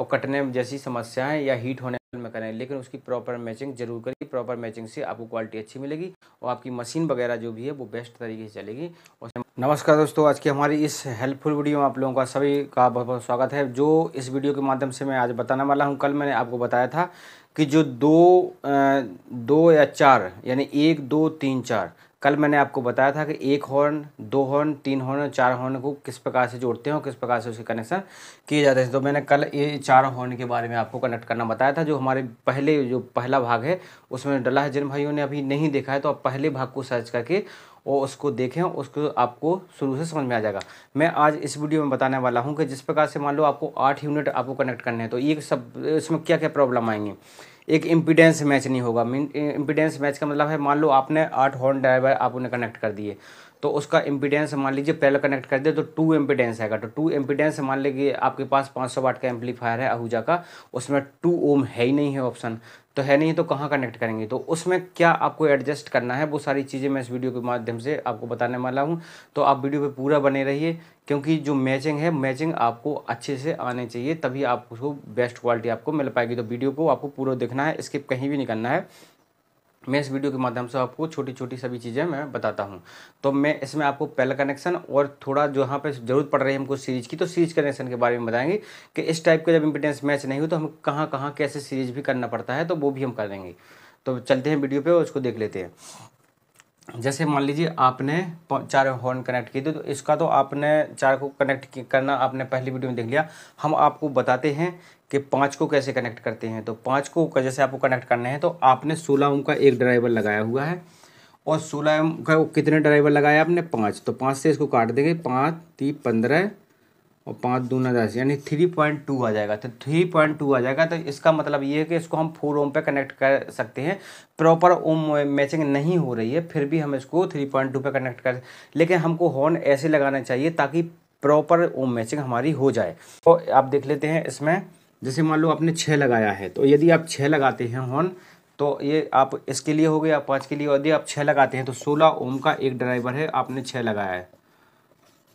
और कटने जैसी समस्याएं या हीट होने में करें लेकिन उसकी प्रॉपर मैचिंग जरूर करिए प्रॉपर मैचिंग से आपको क्वालिटी अच्छी मिलेगी और आपकी मशीन वगैरह जो भी है वो बेस्ट तरीके से चलेगी और नमस्कार दोस्तों आज की हमारी इस हेल्पफुल वीडियो में आप लोगों का सभी का बहुत बहुत स्वागत है जो इस वीडियो के माध्यम से मैं आज बताने वाला हूँ कल मैंने आपको बताया था कि जो दो दो या चार यानी एक दो तीन चार कल मैंने आपको बताया था कि एक हॉर्न दो हॉर्न तीन हॉर्न और चार हॉर्न को किस प्रकार से जोड़ते हैं और किस प्रकार से उसके कनेक्शन किए जाते हैं तो मैंने कल ये चार हॉर्न के बारे में आपको कनेक्ट करना बताया था जो हमारे पहले जो पहला भाग है उसमें डला है जिन भाइयों ने अभी नहीं देखा है तो आप पहले भाग को सर्च करके और उसको देखें उसको आपको शुरू से समझ में आ जाएगा मैं आज इस वीडियो में बताने वाला हूँ कि जिस प्रकार से मान लो आपको आठ यूनिट आपको कनेक्ट करने हैं तो ये सब इसमें क्या क्या प्रॉब्लम आएंगी एक इम्पीडेंस मैच नहीं होगा मीन इम्पीडेंस मैच का मतलब है मान लो आपने आठ हॉर्न ड्राइवर आप उन्हें कनेक्ट कर दिए तो उसका इम्पीडेंस मान लीजिए पहले कनेक्ट कर दे तो टू एम्पीडेंस आएगा तो टू एम्पीडेंस मान लीजिए आपके पास 500 वाट का एम्पलीफायर है आहूजा का उसमें टू ओम है ही नहीं है ऑप्शन तो है नहीं तो कहाँ कनेक्ट करेंगे तो उसमें क्या आपको एडजस्ट करना है वो सारी चीज़ें मैं इस वीडियो के माध्यम से आपको बताने वाला हूँ तो आप वीडियो पे पूरा बने रहिए क्योंकि जो मैचिंग है मैचिंग आपको अच्छे से आने चाहिए तभी आपको बेस्ट क्वालिटी आपको मिल पाएगी तो वीडियो को आपको पूरा देखना है स्किप कहीं भी नहीं करना है मैं इस वीडियो के माध्यम से आपको छोटी छोटी सभी चीज़ें मैं बताता हूँ तो मैं इसमें आपको पहला कनेक्शन और थोड़ा जो यहाँ पे जरूरत पड़ रही है हमको सीरीज की तो सीरीज कनेक्शन के बारे में बताएंगे कि इस टाइप का जब इम्पिटेंस मैच नहीं हो तो हम कहाँ कहाँ कैसे सीरीज भी करना पड़ता है तो वो भी हम करेंगे तो चलते हैं वीडियो पर उसको देख लेते हैं जैसे मान लीजिए आपने चार हॉर्न कनेक्ट की थी तो इसका तो आपने चार को कनेक्ट करना आपने पहली वीडियो में देख लिया हम आपको बताते हैं कि पाँच को कैसे कनेक्ट करते हैं तो पाँच को जैसे आपको कनेक्ट करने हैं तो आपने सोलह ओम का एक ड्राइवर लगाया हुआ है और सोलह ओम का कितने ड्राइवर लगाया आपने पाँच तो पाँच से इसको काट देंगे पाँच ती पंद्रह और पाँच दूना दस यानी थ्री पॉइंट टू आ जाएगा तो थ्री पॉइंट टू आ जाएगा तो इसका मतलब ये है कि इसको हम फोर ओम पे कनेक्ट कर सकते हैं प्रॉपर ओम मैचिंग नहीं हो रही है फिर भी हम इसको थ्री पॉइंट टू पर कनेक्ट कर लेकिन हमको हॉर्न ऐसे लगाना चाहिए ताकि प्रॉपर ओम मैचिंग हमारी हो जाए तो आप देख लेते हैं इसमें जैसे मान लो आपने छः लगाया है तो यदि आप छः लगाते हैं हॉर्न तो ये आप इसके लिए हो गया पाँच के लिए यदि आप छः लगाते हैं तो सोलह ओम का एक ड्राइवर है आपने छः लगाया है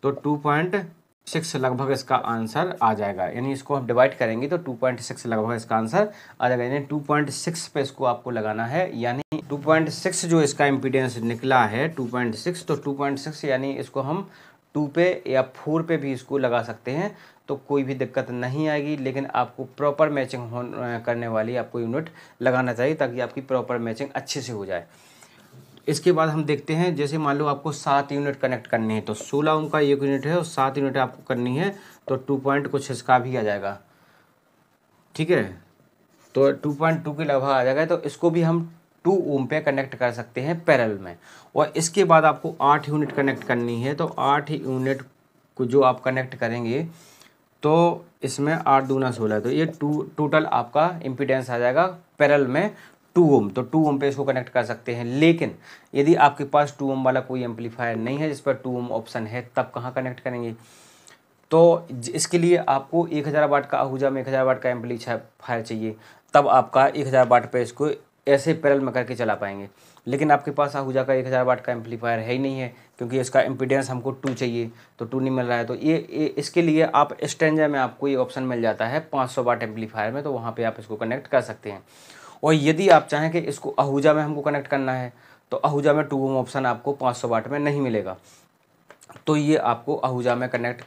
तो टू पॉइंट सिक्स लगभग इसका आंसर आ जाएगा यानी इसको हम डिवाइड करेंगे तो टू पॉइंट सिक्स लगभग इसका आंसर आ जाएगा यानी टू पॉइंट सिक्स पे इसको आपको लगाना है यानी टू पॉइंट सिक्स जो इसका इम्पीडेंस निकला है टू पॉइंट सिक्स तो टू पॉइंट सिक्स यानी इसको हम टू पे या फोर पे भी इसको लगा सकते हैं तो कोई भी दिक्कत नहीं आएगी लेकिन आपको प्रॉपर मैचिंग करने वाली आपको यूनिट लगाना चाहिए ताकि आपकी प्रॉपर मैचिंग अच्छे से हो जाए इसके बाद हम देखते हैं जैसे मान लो आपको सात यूनिट कनेक्ट करनी है तो सोलह ओम का एक यूनिट है और सात यूनिट आपको करनी है तो टू पॉइंट कुछ इसका भी आ जाएगा ठीक है तो टू पॉइंट टू के लगभग आ जाएगा तो इसको भी हम टू ओम पे कनेक्ट कर सकते हैं पैरल में और इसके बाद आपको आठ यूनिट कनेक्ट करनी है तो आठ यूनिट को जो आप कनेक्ट करेंगे तो इसमें आठ दूना सोलह तो ये टू टोटल आपका इम्पिडेंस आ जाएगा पैरल में टू ओम तो टू ओम पे इसको कनेक्ट कर सकते हैं लेकिन यदि आपके पास टू ओम वाला कोई एम्पलीफायर नहीं है जिस पर टू ओम ऑप्शन है तब कहाँ कनेक्ट करेंगे तो इसके लिए आपको एक हज़ार वाट का आहूजा में एक हज़ार वाट का एम्पलीफायर चाहिए तब आपका एक हज़ार वाट पे इसको ऐसे पैरल में करके चला पाएंगे लेकिन आपके पास आहूजा का एक हज़ार वाट का एम्पलीफायर है ही नहीं है क्योंकि इसका एम्पीडेंस हमको टू चाहिए तो टू नहीं मिल रहा है तो ये, ये इसके लिए आप स्टेंजा में आपको ये ऑप्शन मिल जाता है पाँच सौ वाट एम्पलीफायर में तो वहाँ पर आप इसको कनेक्ट कर सकते हैं और यदि आप चाहें कि इसको आहूजा में हमको कनेक्ट करना है तो आहूजा में टू ओम ऑप्शन आपको पाँच सौ वाट में नहीं मिलेगा तो ये आपको आहूजा में कनेक्ट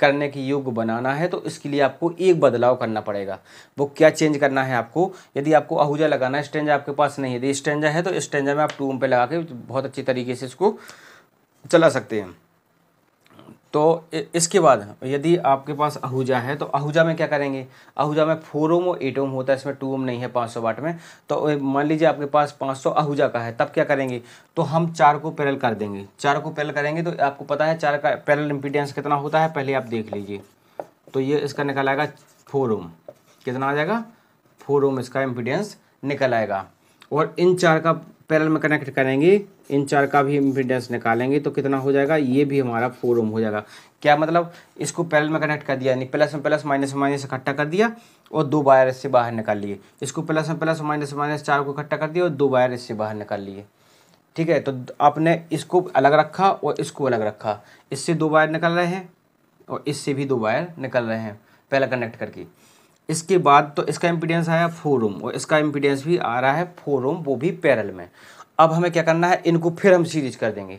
करने की योग्य बनाना है तो इसके लिए आपको एक बदलाव करना पड़ेगा वो क्या चेंज करना है आपको यदि आपको आहूजा लगाना है स्टेंजा आपके पास नहीं है यदि स्टेंजा है तो स्टेंजा में आप टू ओम पे लगा के बहुत अच्छी तरीके से इसको चला सकते हैं तो इसके बाद यदि आपके पास आहूजा है तो आहूजा में क्या करेंगे आहूजा में फोर ओम और एट ओम होता है इसमें टू ओम नहीं है पाँच सौ वाट में तो मान लीजिए आपके पास पाँच सौ आहूजा का है तब क्या करेंगे तो हम चार को पैरल कर देंगे चार को पैरल करेंगे तो आपको पता है चार का पैरल इम्पीडेंस कितना होता है पहले आप देख लीजिए तो ये इसका निकल आएगा फोर ओम कितना आ जाएगा फोर ओम इसका इम्पीडेंस निकल आएगा और इन चार का पैरल में कनेक्ट करेंगे इन चार का भी इम्पिडेंस निकालेंगे तो कितना हो जाएगा ये भी हमारा फोर ओम हो जाएगा क्या मतलब इसको पैरल में कनेक्ट कर दिया यानी प्लस में प्लस माइनस माइनस इकट्ठा कर दिया और दो वायर इससे बाहर निकाल लिए इसको प्लस में प्लस माइनस माइनस चार को इकट्ठा कर दिया और दो वायर इससे बाहर निकाल लिए ठीक है तो आपने इसको अलग रखा और इसको अलग रखा इससे दो वायर निकल रहे हैं और इससे भी दो वायर निकल रहे हैं पहला कनेक्ट करके इसके बाद तो इसका इम्पीडेंस आया फोर ओम और इसका इम्पीडेंस भी आ रहा है फोर ओम वो भी पैरल में अब हमें क्या करना है इनको फिर हम सीरीज कर देंगे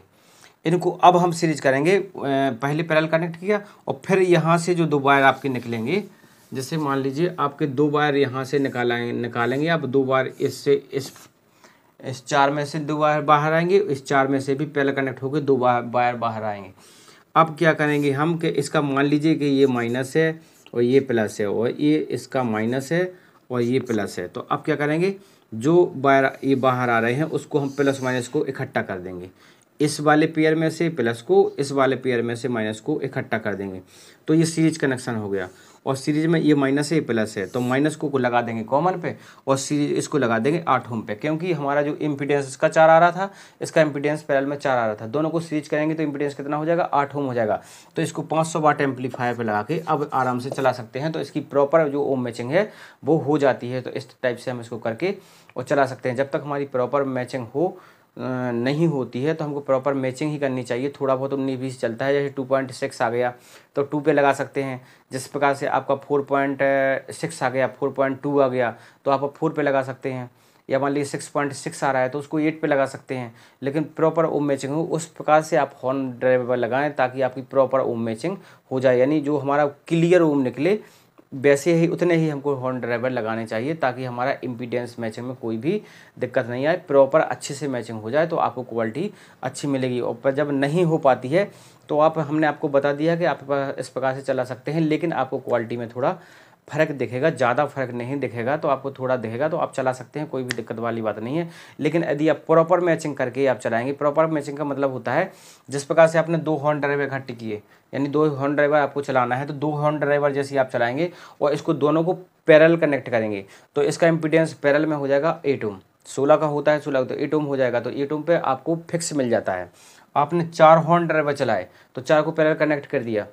इनको अब हम सीरीज करेंगे पहले पैरल कनेक्ट किया और फिर यहाँ से जो दो वायर आपके निकलेंगे जैसे मान लीजिए आपके दो वायर यहाँ से निकालेंगे निकालेंगे आप दो बार इससे इस इस चार में से दो वायर बाहर आएंगे इस चार में से भी पहले कनेक्ट होकर दो वायर बाहर आएंगे अब क्या करेंगे हम कि इसका मान लीजिए कि ये माइनस है और ये प्लस है और ये इसका माइनस है और ये प्लस है तो अब क्या करेंगे जो बाहर ये बाहर आ रहे हैं उसको हम प्लस माइनस को इकट्ठा कर देंगे इस वाले पेयर में से प्लस को इस वाले पेयर में से माइनस को इकट्ठा कर देंगे तो ये सीरीज कनेक्शन हो गया और सीरीज में ये माइनस है ये प्लस है तो माइनस को, को लगा देंगे कॉमन पे और सीरीज इसको लगा देंगे आठ ओम पे क्योंकि हमारा जो इम्पिडेंस इसका चार आ रहा था इसका इम्पिडेंस पैरल में चार आ रहा था दोनों को सीरीज करेंगे तो इम्पिडेंस कितना हो जाएगा आठ ओम हो जाएगा तो इसको पाँच सौ वाट एम्पलीफायर पर लगा के अब आराम से चला सकते हैं तो इसकी प्रॉपर जो ओम मैचिंग है वो हो जाती है तो इस टाइप से हम इसको करके और चला सकते हैं जब तक हमारी प्रॉपर मैचिंग हो नहीं होती है तो हमको प्रॉपर मैचिंग ही करनी चाहिए थोड़ा बहुत उन्नीस बीस चलता है जैसे टू पॉइंट सिक्स आ गया तो टू पे लगा सकते हैं जिस प्रकार से आपका फोर पॉइंट सिक्स आ गया फोर पॉइंट टू आ गया तो आप फोर पे लगा सकते हैं या मान लीजिए सिक्स पॉइंट सिक्स आ रहा है तो उसको एट पे लगा सकते हैं लेकिन प्रॉपर ओम मैचिंग हो उस प्रकार से आप हॉर्न ड्राइवर लगाएं ताकि आपकी प्रॉपर ओम मैचिंग हो जाए यानी जो हमारा क्लियर ओम निकले वैसे ही उतने ही हमको हॉर्न ड्राइवर लगाने चाहिए ताकि हमारा इम्पीडेंस मैचिंग में कोई भी दिक्कत नहीं आए प्रॉपर अच्छे से मैचिंग हो जाए तो आपको क्वालिटी अच्छी मिलेगी और जब नहीं हो पाती है तो आप हमने आपको बता दिया कि आप इस प्रकार से चला सकते हैं लेकिन आपको क्वालिटी में थोड़ा फ़र्क दिखेगा ज़्यादा फ़र्क नहीं दिखेगा तो आपको थोड़ा दिखेगा तो आप चला सकते हैं कोई भी दिक्कत वाली बात नहीं है लेकिन यदि आप प्रॉपर मैचिंग करके आप चलाएंगे प्रॉपर मैचिंग का मतलब होता है जिस प्रकार से आपने दो हॉर्न ड्राइवर इकट्ठे किए यानी दो हॉर्न ड्राइवर आपको चलाना है तो दो हॉर्न ड्राइवर जैसे आप चलाएंगे और इसको दोनों को पैरल कनेक्ट करेंगे तो इसका इम्पिडेंस पैरल में हो जाएगा एट ओम सोलह का होता है सोलह तो एट ओम हो जाएगा तो एट ओम पर आपको फिक्स मिल जाता है आपने चार हॉर्न ड्राइवर चलाए तो चार को पैरल कनेक्ट कर दिया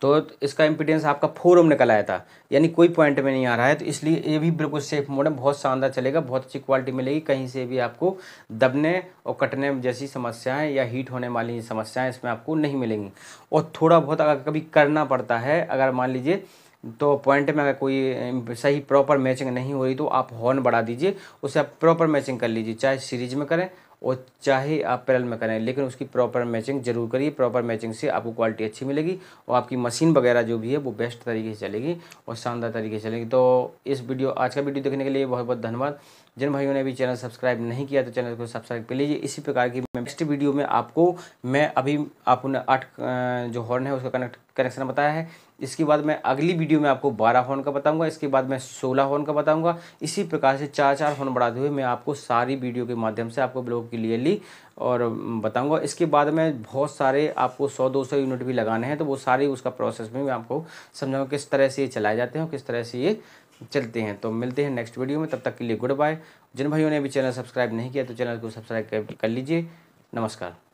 तो इसका इम्पिडेंस आपका फोर ओम निकल आया था यानी कोई पॉइंट में नहीं आ रहा है तो इसलिए ये भी बिल्कुल सेफ मोड है बहुत शानदार चलेगा बहुत अच्छी क्वालिटी मिलेगी कहीं से भी आपको दबने और कटने जैसी समस्याएं या हीट होने वाली समस्याएं इसमें आपको नहीं मिलेंगी और थोड़ा बहुत अगर कभी करना पड़ता है अगर मान लीजिए तो पॉइंट में अगर कोई सही प्रॉपर मैचिंग नहीं हो रही तो आप हॉर्न बढ़ा दीजिए उसे आप प्रॉपर मैचिंग कर लीजिए चाहे सीरीज में करें और चाहे आप पैरल में करें लेकिन उसकी प्रॉपर मैचिंग जरूर करिए प्रॉपर मैचिंग से आपको क्वालिटी अच्छी मिलेगी और आपकी मशीन वगैरह जो भी है वो बेस्ट तरीके से चलेगी और शानदार तरीके से चलेगी तो इस वीडियो आज का वीडियो देखने के लिए बहुत बहुत धन्यवाद जिन भाइयों ने अभी चैनल सब्सक्राइब नहीं किया तो चैनल को सब्सक्राइब कर लीजिए इसी प्रकार की नेक्स्ट वीडियो में आपको मैं अभी आपने आठ जो हॉर्न है उसका कनेक्ट कनेक्शन बताया है इसके बाद मैं अगली वीडियो में आपको बारह हॉर्न का बताऊंगा इसके बाद मैं सोलह हॉर्न का बताऊँगा इसी प्रकार से चार चार हॉर्न बढ़ाते हुए मैं आपको सारी वीडियो के माध्यम से आपको बिल्कुल क्लियरली और बताऊंगा इसके बाद में बहुत सारे आपको 100-200 यूनिट भी लगाने हैं तो वो सारे उसका प्रोसेस में मैं आपको समझाऊंगा किस तरह से ये चलाए जाते हैं किस तरह से ये चलते हैं तो मिलते हैं नेक्स्ट वीडियो में तब तक के लिए गुड बाय जिन भाइयों ने अभी चैनल सब्सक्राइब नहीं किया तो चैनल को सब्सक्राइब कर लीजिए नमस्कार